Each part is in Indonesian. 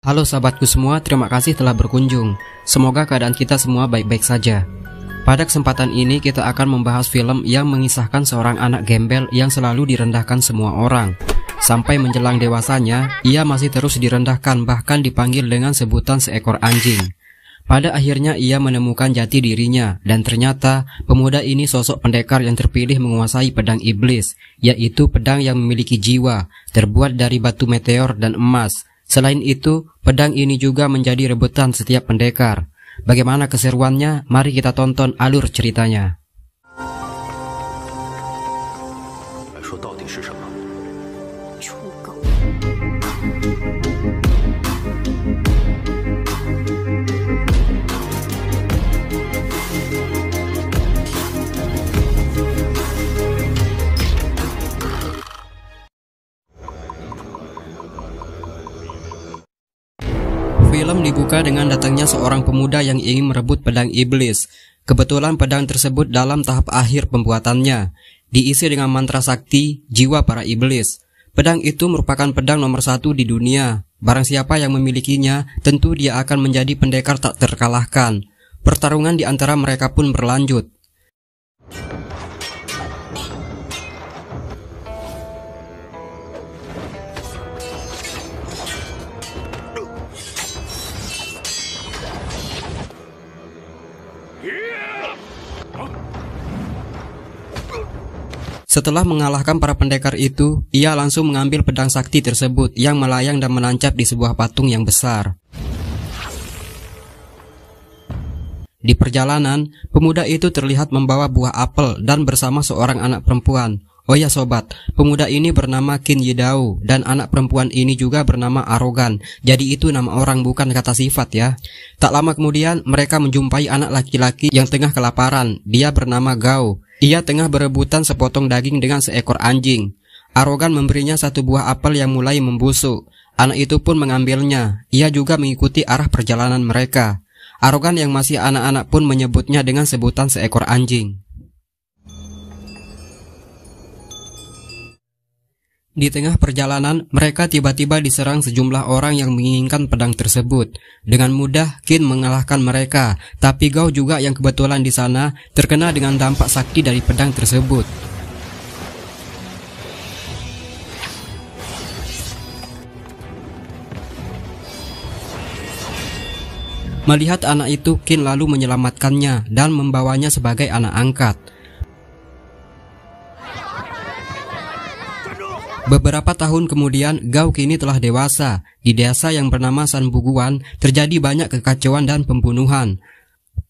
Halo sahabatku semua, terima kasih telah berkunjung. Semoga keadaan kita semua baik-baik saja. Pada kesempatan ini kita akan membahas film yang mengisahkan seorang anak gembel yang selalu direndahkan semua orang. Sampai menjelang dewasanya, ia masih terus direndahkan bahkan dipanggil dengan sebutan seekor anjing. Pada akhirnya ia menemukan jati dirinya dan ternyata pemuda ini sosok pendekar yang terpilih menguasai pedang iblis, yaitu pedang yang memiliki jiwa, terbuat dari batu meteor dan emas Selain itu, pedang ini juga menjadi rebutan setiap pendekar. Bagaimana keseruannya? Mari kita tonton alur ceritanya. terbuka dengan datangnya seorang pemuda yang ingin merebut pedang iblis. Kebetulan pedang tersebut dalam tahap akhir pembuatannya, diisi dengan mantra sakti jiwa para iblis. Pedang itu merupakan pedang nomor satu di dunia. Barang siapa yang memilikinya, tentu dia akan menjadi pendekar tak terkalahkan. Pertarungan di antara mereka pun berlanjut. Setelah mengalahkan para pendekar itu, ia langsung mengambil pedang sakti tersebut yang melayang dan menancap di sebuah patung yang besar. Di perjalanan, pemuda itu terlihat membawa buah apel dan bersama seorang anak perempuan. Oh ya sobat, pemuda ini bernama Kin Yidao dan anak perempuan ini juga bernama Arogan. Jadi itu nama orang bukan kata sifat ya. Tak lama kemudian mereka menjumpai anak laki-laki yang tengah kelaparan. Dia bernama Gao. Ia tengah berebutan sepotong daging dengan seekor anjing. Arogan memberinya satu buah apel yang mulai membusuk. Anak itu pun mengambilnya. Ia juga mengikuti arah perjalanan mereka. Arogan yang masih anak-anak pun menyebutnya dengan sebutan seekor anjing. Di tengah perjalanan, mereka tiba-tiba diserang sejumlah orang yang menginginkan pedang tersebut. Dengan mudah, Kin mengalahkan mereka, tapi Gao juga yang kebetulan di sana terkena dengan dampak sakti dari pedang tersebut. Melihat anak itu, Kin lalu menyelamatkannya dan membawanya sebagai anak angkat. Beberapa tahun kemudian, Gao kini telah dewasa. Di desa yang bernama Sanbuguan terjadi banyak kekacauan dan pembunuhan.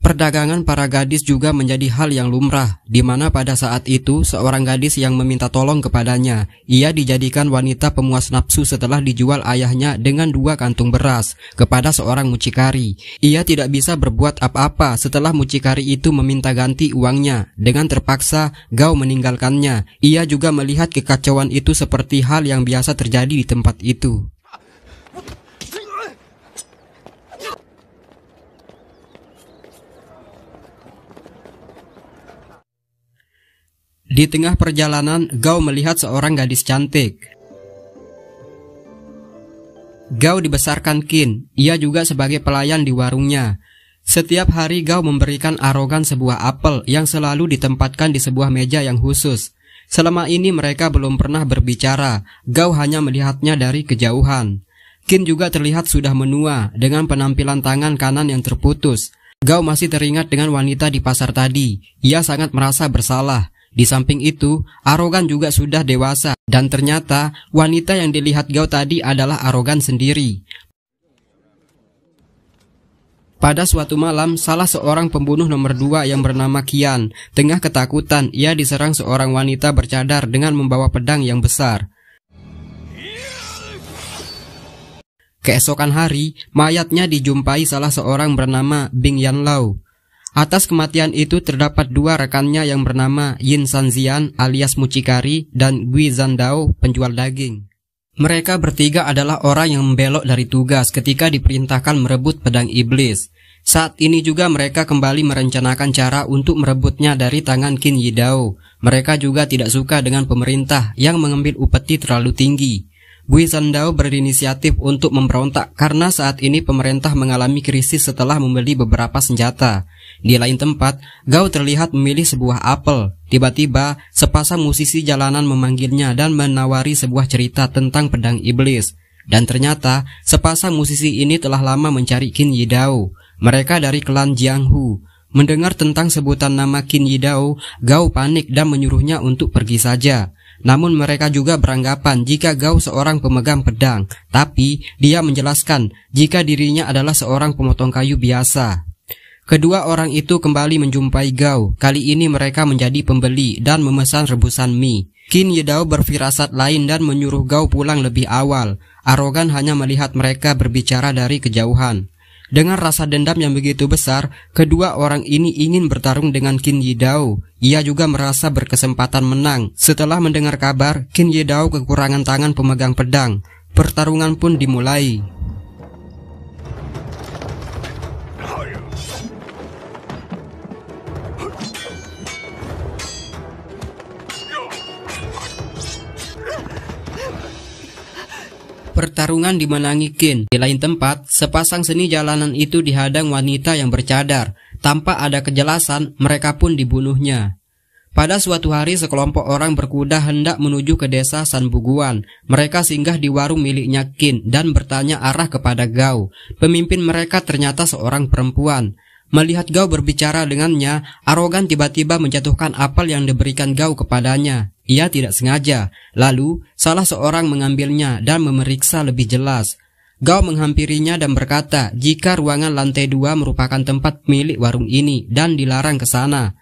Perdagangan para gadis juga menjadi hal yang lumrah, di mana pada saat itu seorang gadis yang meminta tolong kepadanya, ia dijadikan wanita pemuas nafsu setelah dijual ayahnya dengan dua kantung beras kepada seorang mucikari. Ia tidak bisa berbuat apa-apa setelah mucikari itu meminta ganti uangnya. Dengan terpaksa, Gao meninggalkannya. Ia juga melihat kekacauan itu seperti hal yang biasa terjadi di tempat itu. Di tengah perjalanan, Gao melihat seorang gadis cantik. Gao dibesarkan Kin, ia juga sebagai pelayan di warungnya. Setiap hari Gao memberikan arogan sebuah apel yang selalu ditempatkan di sebuah meja yang khusus. Selama ini mereka belum pernah berbicara, Gao hanya melihatnya dari kejauhan. Kin juga terlihat sudah menua dengan penampilan tangan kanan yang terputus. Gao masih teringat dengan wanita di pasar tadi. Ia sangat merasa bersalah. Di samping itu, arogan juga sudah dewasa dan ternyata wanita yang dilihat Gao tadi adalah arogan sendiri. Pada suatu malam, salah seorang pembunuh nomor dua yang bernama Kian, tengah ketakutan, ia diserang seorang wanita bercadar dengan membawa pedang yang besar. Keesokan hari, mayatnya dijumpai salah seorang bernama Bing Yan Lau. Atas kematian itu terdapat dua rekannya yang bernama Yin Sanzian alias mucikari dan Gui Zandao penjual daging. Mereka bertiga adalah orang yang membelok dari tugas ketika diperintahkan merebut pedang iblis. Saat ini juga mereka kembali merencanakan cara untuk merebutnya dari tangan Qin Yidao. Mereka juga tidak suka dengan pemerintah yang mengambil upeti terlalu tinggi. Gui Zandao berinisiatif untuk memberontak karena saat ini pemerintah mengalami krisis setelah membeli beberapa senjata. Di lain tempat, Gao terlihat memilih sebuah apel. Tiba-tiba, sepasang musisi jalanan memanggilnya dan menawari sebuah cerita tentang pedang iblis. Dan ternyata, sepasang musisi ini telah lama mencari Qin Yidao. Mereka dari klan Jianghu. Mendengar tentang sebutan nama Qin Yidao, Gao panik dan menyuruhnya untuk pergi saja. Namun mereka juga beranggapan jika Gao seorang pemegang pedang, tapi dia menjelaskan jika dirinya adalah seorang pemotong kayu biasa. Kedua orang itu kembali menjumpai Gao. Kali ini mereka menjadi pembeli dan memesan rebusan mie. Kin Yedao berfirasat lain dan menyuruh Gao pulang lebih awal. Arogan hanya melihat mereka berbicara dari kejauhan. Dengan rasa dendam yang begitu besar, kedua orang ini ingin bertarung dengan Kin Yidao. Ia juga merasa berkesempatan menang. Setelah mendengar kabar, Kin Yidao kekurangan tangan pemegang pedang. Pertarungan pun dimulai. pertarungan dimenangi Kin. Di lain tempat, sepasang seni jalanan itu dihadang wanita yang bercadar. Tanpa ada kejelasan, mereka pun dibunuhnya. Pada suatu hari sekelompok orang berkuda hendak menuju ke desa Sanbuguan. Mereka singgah di warung miliknya Kin dan bertanya arah kepada Gao. Pemimpin mereka ternyata seorang perempuan. Melihat Gao berbicara dengannya, Arogan tiba-tiba menjatuhkan apel yang diberikan Gao kepadanya. Ia tidak sengaja. Lalu, salah seorang mengambilnya dan memeriksa lebih jelas. Gao menghampirinya dan berkata jika ruangan lantai dua merupakan tempat milik warung ini dan dilarang ke sana.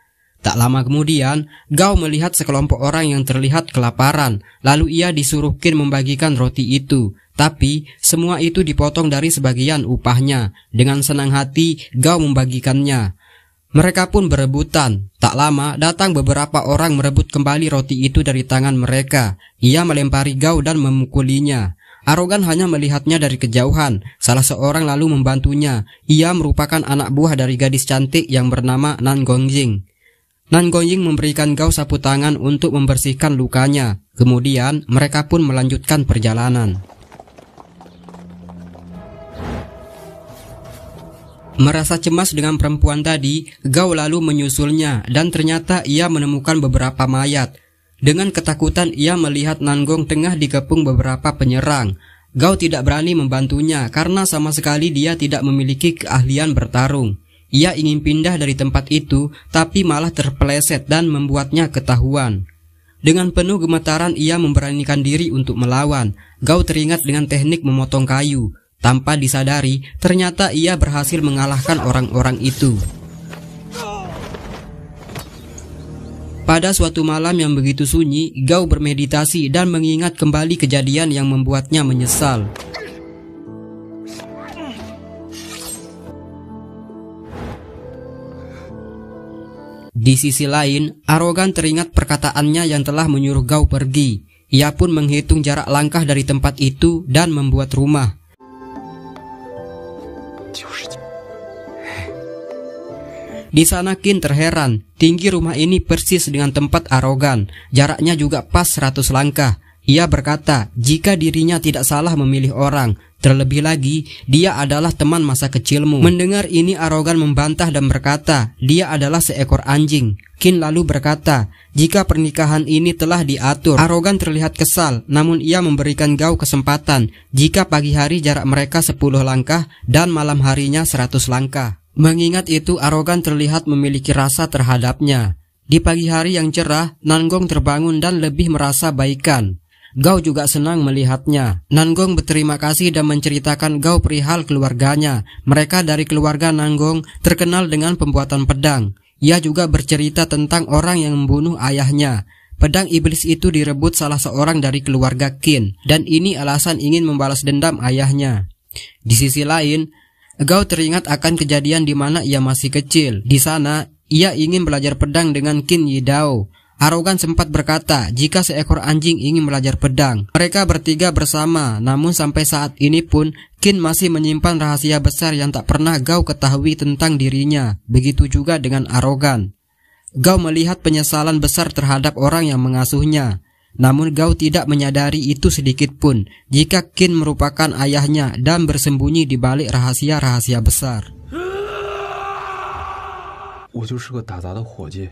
Tak lama kemudian, Gao melihat sekelompok orang yang terlihat kelaparan, lalu ia disuruh Kin membagikan roti itu. Tapi, semua itu dipotong dari sebagian upahnya. Dengan senang hati, Gao membagikannya. Mereka pun berebutan. Tak lama, datang beberapa orang merebut kembali roti itu dari tangan mereka. Ia melempari Gao dan memukulinya. Arogan hanya melihatnya dari kejauhan. Salah seorang lalu membantunya. Ia merupakan anak buah dari gadis cantik yang bernama Nan Gongjing. Nan Goying memberikan Gao sapu tangan untuk membersihkan lukanya. Kemudian mereka pun melanjutkan perjalanan. Merasa cemas dengan perempuan tadi, Gao lalu menyusulnya dan ternyata ia menemukan beberapa mayat. Dengan ketakutan ia melihat Nanggong tengah dikepung beberapa penyerang. Gao tidak berani membantunya karena sama sekali dia tidak memiliki keahlian bertarung. Ia ingin pindah dari tempat itu, tapi malah terpeleset dan membuatnya ketahuan. Dengan penuh gemetaran ia memberanikan diri untuk melawan. Gau teringat dengan teknik memotong kayu. Tanpa disadari, ternyata ia berhasil mengalahkan orang-orang itu. Pada suatu malam yang begitu sunyi, Gau bermeditasi dan mengingat kembali kejadian yang membuatnya menyesal. Di sisi lain, arogan teringat perkataannya yang telah menyuruh Gau pergi. Ia pun menghitung jarak langkah dari tempat itu dan membuat rumah. Di sana Kin terheran, tinggi rumah ini persis dengan tempat arogan. Jaraknya juga pas 100 langkah. Ia berkata, jika dirinya tidak salah memilih orang, terlebih lagi dia adalah teman masa kecilmu. Mendengar ini Arogan membantah dan berkata, dia adalah seekor anjing. Kin lalu berkata, jika pernikahan ini telah diatur. Arogan terlihat kesal, namun ia memberikan Gau kesempatan jika pagi hari jarak mereka 10 langkah dan malam harinya 100 langkah. Mengingat itu Arogan terlihat memiliki rasa terhadapnya. Di pagi hari yang cerah, Nanggong terbangun dan lebih merasa baikan. Gao juga senang melihatnya. Nanggong berterima kasih dan menceritakan Gao perihal keluarganya. Mereka dari keluarga Nanggong terkenal dengan pembuatan pedang. Ia juga bercerita tentang orang yang membunuh ayahnya. Pedang iblis itu direbut salah seorang dari keluarga Qin dan ini alasan ingin membalas dendam ayahnya. Di sisi lain, Gao teringat akan kejadian di mana ia masih kecil. Di sana, ia ingin belajar pedang dengan Qin Yidao. Arogan sempat berkata jika seekor anjing ingin belajar pedang. Mereka bertiga bersama, namun sampai saat ini pun Kin masih menyimpan rahasia besar yang tak pernah Gao ketahui tentang dirinya. Begitu juga dengan Arogan. Gao melihat penyesalan besar terhadap orang yang mengasuhnya. Namun Gao tidak menyadari itu sedikit pun jika Kin merupakan ayahnya dan bersembunyi di balik rahasia-rahasia besar. 我就是个打杂的伙计。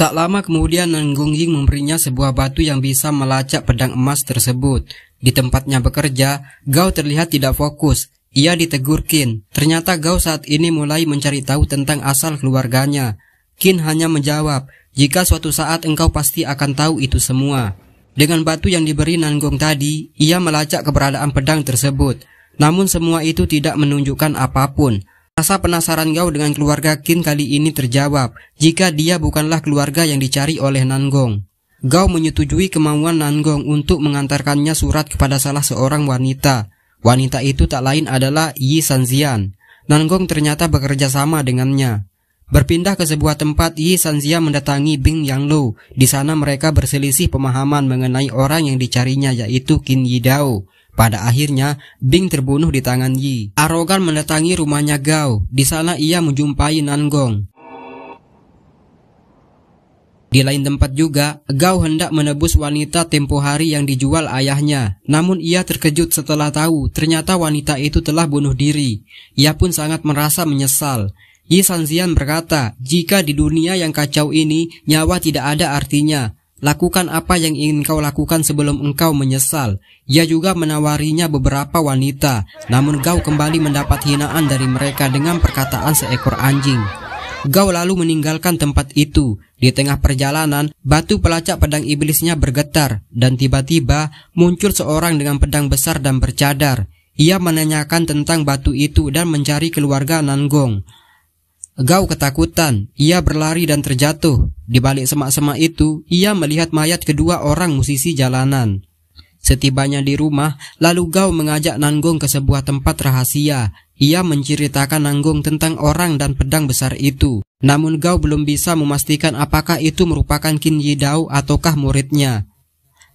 Tak lama kemudian Ying memberinya sebuah batu yang bisa melacak pedang emas tersebut. Di tempatnya bekerja, Gao terlihat tidak fokus. Ia ditegur Qin. Ternyata Gao saat ini mulai mencari tahu tentang asal keluarganya. Qin hanya menjawab, jika suatu saat engkau pasti akan tahu itu semua. Dengan batu yang diberi Nanggung tadi, ia melacak keberadaan pedang tersebut. Namun semua itu tidak menunjukkan apapun. Rasa penasaran Gao dengan keluarga Kin kali ini terjawab jika dia bukanlah keluarga yang dicari oleh Nanggong. Gao menyetujui kemauan Nanggong untuk mengantarkannya surat kepada salah seorang wanita. Wanita itu tak lain adalah Yi Sanzian. Nanggong ternyata bekerja sama dengannya. Berpindah ke sebuah tempat, Yi Sanzia mendatangi Bing Yang Lu. Di sana mereka berselisih pemahaman mengenai orang yang dicarinya yaitu Qin Yidao. Pada akhirnya, Bing terbunuh di tangan Yi. Arogan mendatangi rumahnya Gao. Di sana ia menjumpai Nanggong. Di lain tempat juga, Gao hendak menebus wanita tempo hari yang dijual ayahnya. Namun ia terkejut setelah tahu ternyata wanita itu telah bunuh diri. Ia pun sangat merasa menyesal. Yi Sanzian berkata, jika di dunia yang kacau ini, nyawa tidak ada artinya. Lakukan apa yang ingin kau lakukan sebelum engkau menyesal. Ia juga menawarinya beberapa wanita, namun kau kembali mendapat hinaan dari mereka dengan perkataan seekor anjing. Kau lalu meninggalkan tempat itu. Di tengah perjalanan, batu pelacak pedang iblisnya bergetar, dan tiba-tiba muncul seorang dengan pedang besar dan bercadar. Ia menanyakan tentang batu itu dan mencari keluarga Nanggong. Gau ketakutan, ia berlari dan terjatuh. Di balik semak-semak itu, ia melihat mayat kedua orang musisi jalanan. Setibanya di rumah, lalu Gau mengajak Nanggung ke sebuah tempat rahasia. Ia menceritakan Nanggung tentang orang dan pedang besar itu. Namun Gau belum bisa memastikan apakah itu merupakan Qin Yidao ataukah muridnya.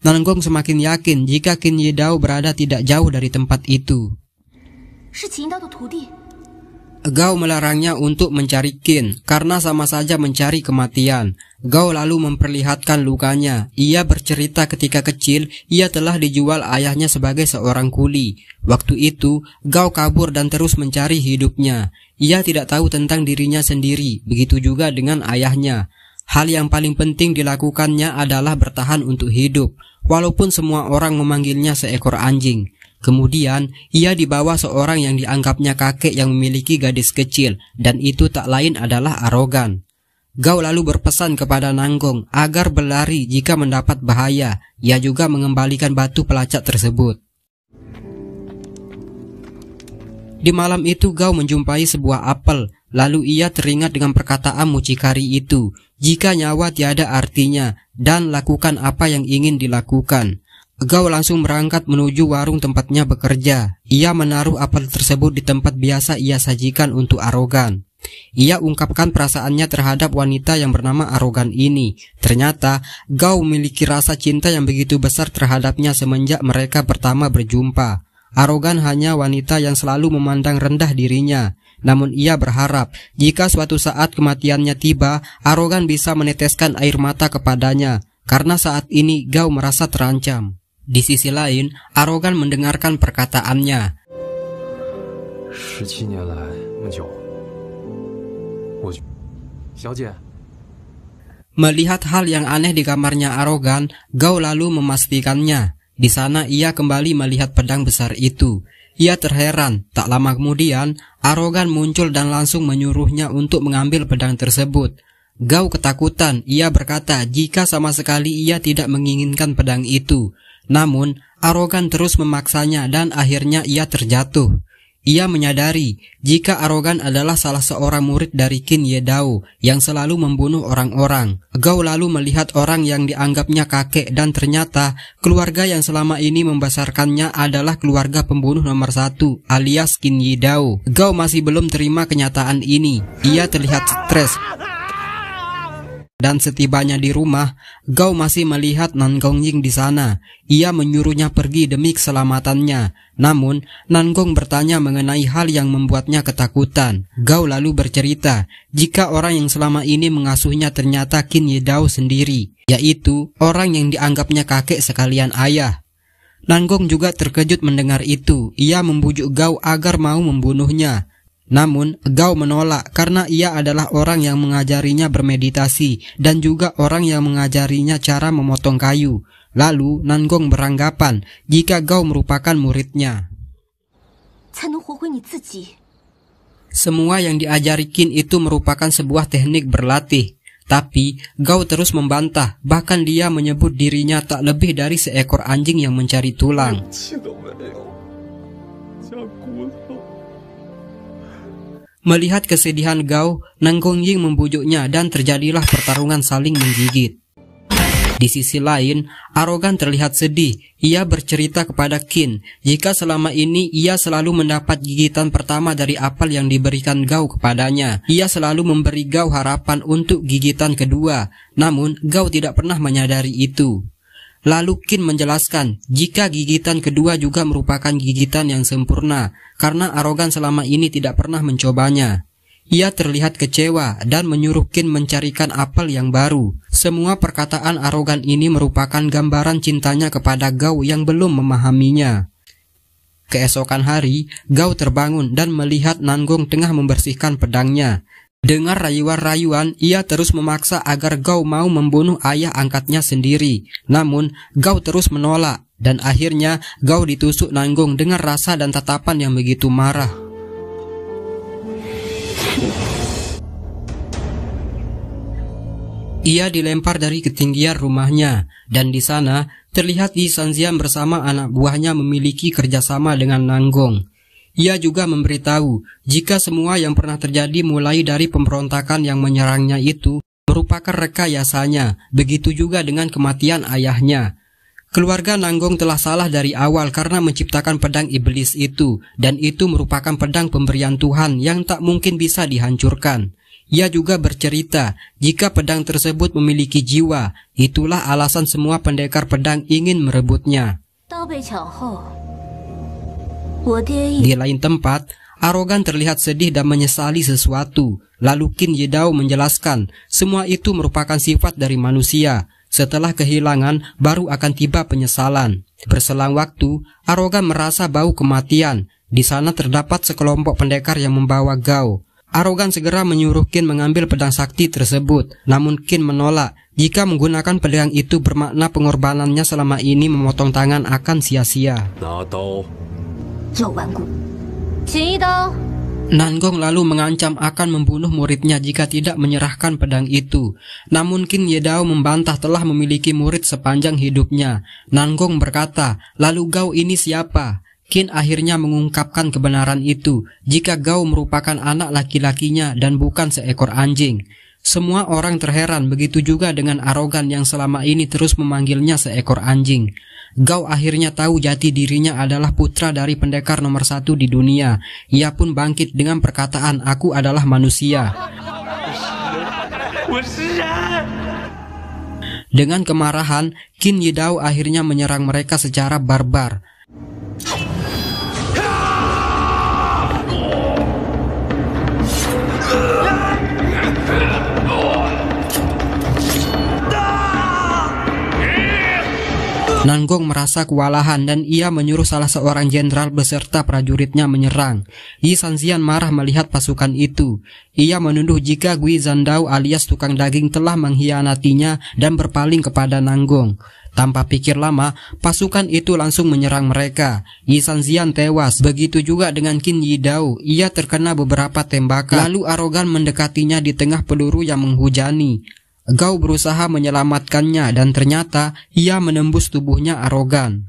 Nanggung semakin yakin jika Qin Yidao berada tidak jauh dari tempat itu. 是秦刀的徒弟。Gau melarangnya untuk mencari Kin karena sama saja mencari kematian. Gau lalu memperlihatkan lukanya. Ia bercerita ketika kecil ia telah dijual ayahnya sebagai seorang kuli. Waktu itu Gau kabur dan terus mencari hidupnya. Ia tidak tahu tentang dirinya sendiri, begitu juga dengan ayahnya. Hal yang paling penting dilakukannya adalah bertahan untuk hidup, walaupun semua orang memanggilnya seekor anjing. Kemudian, ia dibawa seorang yang dianggapnya kakek yang memiliki gadis kecil, dan itu tak lain adalah arogan. Gao lalu berpesan kepada Nanggong agar berlari jika mendapat bahaya. Ia juga mengembalikan batu pelacak tersebut. Di malam itu Gao menjumpai sebuah apel, lalu ia teringat dengan perkataan mucikari itu, jika nyawa tiada artinya dan lakukan apa yang ingin dilakukan. Gao langsung berangkat menuju warung tempatnya bekerja. Ia menaruh apel tersebut di tempat biasa ia sajikan untuk arogan. Ia ungkapkan perasaannya terhadap wanita yang bernama arogan ini. Ternyata, Gao memiliki rasa cinta yang begitu besar terhadapnya semenjak mereka pertama berjumpa. Arogan hanya wanita yang selalu memandang rendah dirinya. Namun ia berharap jika suatu saat kematiannya tiba, Arogan bisa meneteskan air mata kepadanya karena saat ini Gao merasa terancam. Di sisi lain, arogan mendengarkan perkataannya. Melihat hal yang aneh di kamarnya arogan, Gao lalu memastikannya. Di sana ia kembali melihat pedang besar itu. Ia terheran, tak lama kemudian, arogan muncul dan langsung menyuruhnya untuk mengambil pedang tersebut. Gao ketakutan, ia berkata jika sama sekali ia tidak menginginkan pedang itu. Namun, arogan terus memaksanya dan akhirnya ia terjatuh. Ia menyadari jika arogan adalah salah seorang murid dari Qin Yedao yang selalu membunuh orang-orang. Gao lalu melihat orang yang dianggapnya kakek dan ternyata keluarga yang selama ini membesarkannya adalah keluarga pembunuh nomor satu alias Qin Yedao. Gao masih belum terima kenyataan ini. Ia terlihat stres dan setibanya di rumah, Gao masih melihat Nan Ying di sana. Ia menyuruhnya pergi demi keselamatannya. Namun, Nan Gong bertanya mengenai hal yang membuatnya ketakutan. Gao lalu bercerita, jika orang yang selama ini mengasuhnya ternyata Qin Yidao sendiri, yaitu orang yang dianggapnya kakek sekalian ayah. Nan juga terkejut mendengar itu. Ia membujuk Gao agar mau membunuhnya. Namun, gao menolak karena ia adalah orang yang mengajarinya bermeditasi dan juga orang yang mengajarinya cara memotong kayu. Lalu, Nanggong beranggapan jika gao merupakan muridnya. Semua yang diajari Qin itu merupakan sebuah teknik berlatih. Tapi, Gao terus membantah, bahkan dia menyebut dirinya tak lebih dari seekor anjing yang mencari tulang. Melihat kesedihan Gao, Nanggong Ying membujuknya dan terjadilah pertarungan saling menggigit. Di sisi lain, Arogan terlihat sedih. Ia bercerita kepada Qin jika selama ini ia selalu mendapat gigitan pertama dari apel yang diberikan Gao kepadanya. Ia selalu memberi Gao harapan untuk gigitan kedua, namun Gao tidak pernah menyadari itu. Lalu Kin menjelaskan, jika gigitan kedua juga merupakan gigitan yang sempurna, karena arogan selama ini tidak pernah mencobanya. Ia terlihat kecewa dan menyuruh Kin mencarikan apel yang baru. Semua perkataan arogan ini merupakan gambaran cintanya kepada Gao yang belum memahaminya. Keesokan hari, Gao terbangun dan melihat Nanggung tengah membersihkan pedangnya. Dengar rayuan-rayuan, ia terus memaksa agar Gao mau membunuh ayah angkatnya sendiri. Namun, Gao terus menolak, dan akhirnya Gau ditusuk nanggung dengan rasa dan tatapan yang begitu marah. Ia dilempar dari ketinggian rumahnya, dan di sana terlihat Yi Sanzian bersama anak buahnya memiliki kerjasama dengan Nanggong. Ia juga memberitahu jika semua yang pernah terjadi mulai dari pemberontakan yang menyerangnya itu merupakan rekayasanya, begitu juga dengan kematian ayahnya. Keluarga Nanggong telah salah dari awal karena menciptakan pedang iblis itu, dan itu merupakan pedang pemberian Tuhan yang tak mungkin bisa dihancurkan. Ia juga bercerita, jika pedang tersebut memiliki jiwa, itulah alasan semua pendekar pedang ingin merebutnya. Di lain tempat, Arogan terlihat sedih dan menyesali sesuatu. Lalu Kin Yedao menjelaskan, semua itu merupakan sifat dari manusia. Setelah kehilangan, baru akan tiba penyesalan. Berselang waktu, Arogan merasa bau kematian. Di sana terdapat sekelompok pendekar yang membawa Gao. Arogan segera menyuruh Kin mengambil pedang sakti tersebut. Namun Kin menolak. Jika menggunakan pedang itu bermakna pengorbanannya selama ini memotong tangan akan sia-sia jawabanku. wangku. Nanggong lalu mengancam akan membunuh muridnya jika tidak menyerahkan pedang itu. Namun Qin Yedao membantah telah memiliki murid sepanjang hidupnya. Nanggong berkata, lalu Gao ini siapa? Qin akhirnya mengungkapkan kebenaran itu, jika Gao merupakan anak laki-lakinya dan bukan seekor anjing. Semua orang terheran begitu juga dengan arogan yang selama ini terus memanggilnya seekor anjing. Gao akhirnya tahu jati dirinya adalah putra dari pendekar nomor satu di dunia. Ia pun bangkit dengan perkataan, aku adalah manusia. Dengan kemarahan, Kin Yidao akhirnya menyerang mereka secara barbar. Nanggong merasa kewalahan dan ia menyuruh salah seorang jenderal beserta prajuritnya menyerang. Yi Sanxian marah melihat pasukan itu. Ia menuduh jika Gui Zandao alias tukang daging telah mengkhianatinya dan berpaling kepada Nanggong. Tanpa pikir lama, pasukan itu langsung menyerang mereka. Yi Sanxian tewas, begitu juga dengan Qin Yidao. Ia terkena beberapa tembakan, lalu arogan mendekatinya di tengah peluru yang menghujani. Gau berusaha menyelamatkannya dan ternyata ia menembus tubuhnya arogan.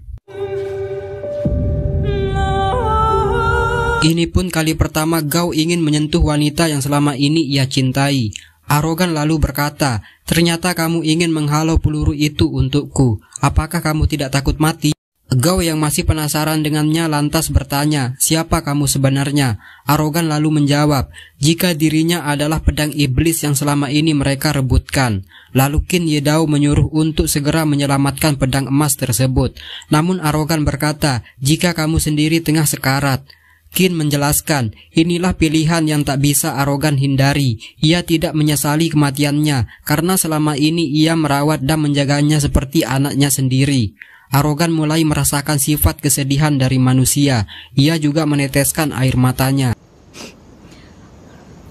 Ini pun kali pertama Gau ingin menyentuh wanita yang selama ini ia cintai. Arogan lalu berkata, "Ternyata kamu ingin menghalau peluru itu untukku. Apakah kamu tidak takut mati?" Gau yang masih penasaran dengannya lantas bertanya, siapa kamu sebenarnya? Arogan lalu menjawab, jika dirinya adalah pedang iblis yang selama ini mereka rebutkan. Lalu Kin Yedao menyuruh untuk segera menyelamatkan pedang emas tersebut. Namun Arogan berkata, jika kamu sendiri tengah sekarat. Kin menjelaskan, inilah pilihan yang tak bisa Arogan hindari. Ia tidak menyesali kematiannya, karena selama ini ia merawat dan menjaganya seperti anaknya sendiri. Arogan mulai merasakan sifat kesedihan dari manusia. Ia juga meneteskan air matanya.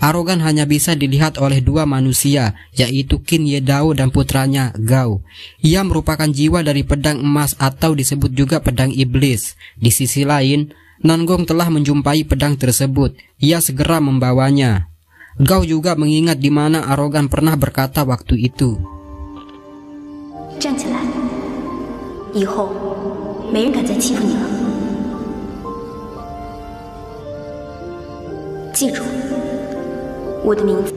Arogan hanya bisa dilihat oleh dua manusia, yaitu Qin Yedao dan putranya Gao. Ia merupakan jiwa dari pedang emas atau disebut juga pedang iblis. Di sisi lain, Nanggong telah menjumpai pedang tersebut. Ia segera membawanya. Gao juga mengingat di mana Arogan pernah berkata waktu itu. 以后没人敢再欺负你了。记住我的名字。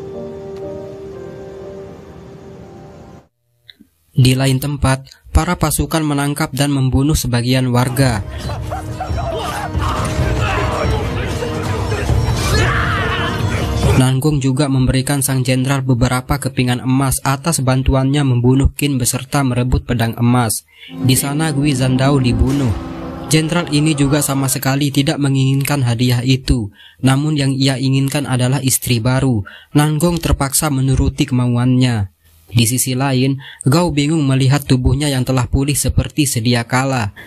Di lain tempat, para pasukan menangkap dan membunuh sebagian warga. Nanggung juga memberikan sang jenderal beberapa kepingan emas atas bantuannya membunuh Kin beserta merebut pedang emas. Di sana Gui Zandao dibunuh. Jenderal ini juga sama sekali tidak menginginkan hadiah itu, namun yang ia inginkan adalah istri baru. Nanggung terpaksa menuruti kemauannya. Di sisi lain, Gao bingung melihat tubuhnya yang telah pulih seperti sedia kala.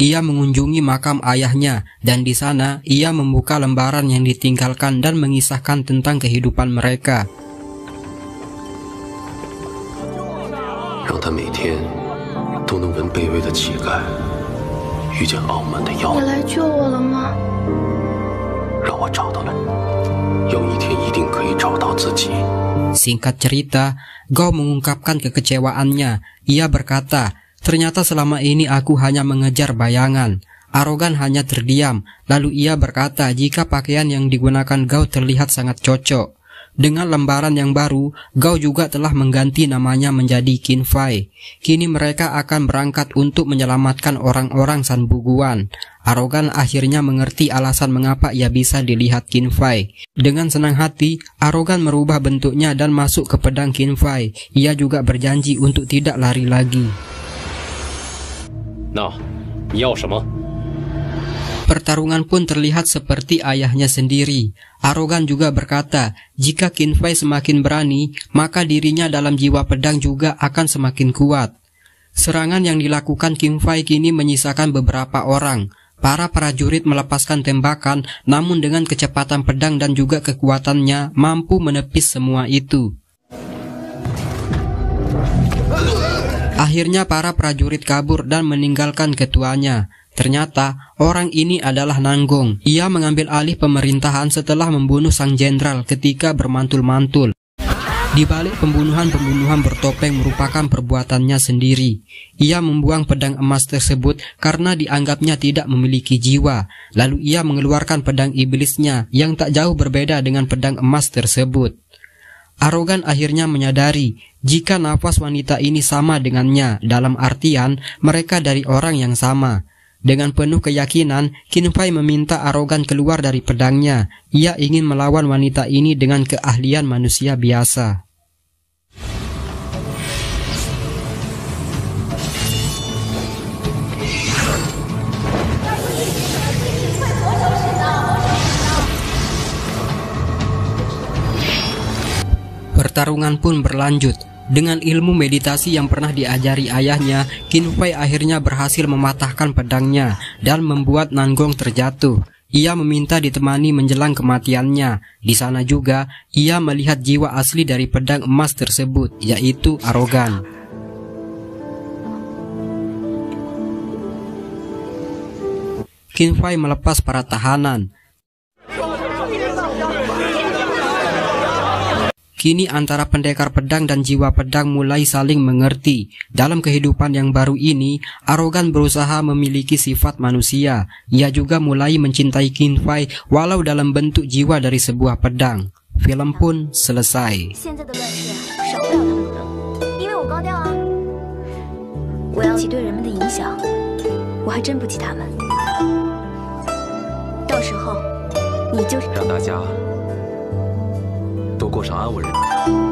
Ia mengunjungi makam ayahnya dan di sana ia membuka lembaran yang ditinggalkan dan mengisahkan tentang kehidupan mereka. Singkat cerita, Gao mengungkapkan kekecewaannya. Ia berkata, Ternyata selama ini aku hanya mengejar bayangan. Arogan hanya terdiam, lalu ia berkata jika pakaian yang digunakan Gao terlihat sangat cocok. Dengan lembaran yang baru, Gao juga telah mengganti namanya menjadi Kinfai. Kini mereka akan berangkat untuk menyelamatkan orang-orang Sanbuguan. Arogan akhirnya mengerti alasan mengapa ia bisa dilihat Kinfai. Dengan senang hati, Arogan merubah bentuknya dan masuk ke pedang Kinfai. Ia juga berjanji untuk tidak lari lagi. Nah, yao Pertarungan pun terlihat seperti ayahnya sendiri. Arogan juga berkata, jika Qin Fei semakin berani, maka dirinya dalam jiwa pedang juga akan semakin kuat. Serangan yang dilakukan Qin Fei kini menyisakan beberapa orang. Para prajurit melepaskan tembakan, namun dengan kecepatan pedang dan juga kekuatannya mampu menepis semua itu. Akhirnya para prajurit kabur dan meninggalkan ketuanya. Ternyata orang ini adalah Nanggong. Ia mengambil alih pemerintahan setelah membunuh sang jenderal ketika bermantul-mantul. Di balik pembunuhan-pembunuhan bertopeng merupakan perbuatannya sendiri. Ia membuang pedang emas tersebut karena dianggapnya tidak memiliki jiwa. Lalu ia mengeluarkan pedang iblisnya yang tak jauh berbeda dengan pedang emas tersebut. Arogan akhirnya menyadari jika nafas wanita ini sama dengannya dalam artian mereka dari orang yang sama. Dengan penuh keyakinan, Kinfai meminta Arogan keluar dari pedangnya. Ia ingin melawan wanita ini dengan keahlian manusia biasa. pertarungan pun berlanjut. Dengan ilmu meditasi yang pernah diajari ayahnya, Qin Fei akhirnya berhasil mematahkan pedangnya dan membuat Nanggong terjatuh. Ia meminta ditemani menjelang kematiannya. Di sana juga, ia melihat jiwa asli dari pedang emas tersebut, yaitu arogan. Qin Fei melepas para tahanan. Kini antara pendekar pedang dan jiwa pedang mulai saling mengerti. Dalam kehidupan yang baru ini, arogan berusaha memiliki sifat manusia. Ia juga mulai mencintai Kinfai walau dalam bentuk jiwa dari sebuah pedang. Film pun selesai. 我要及对人们的影响，我还真不及他们。到时候，你就是让大家都过上安稳日子。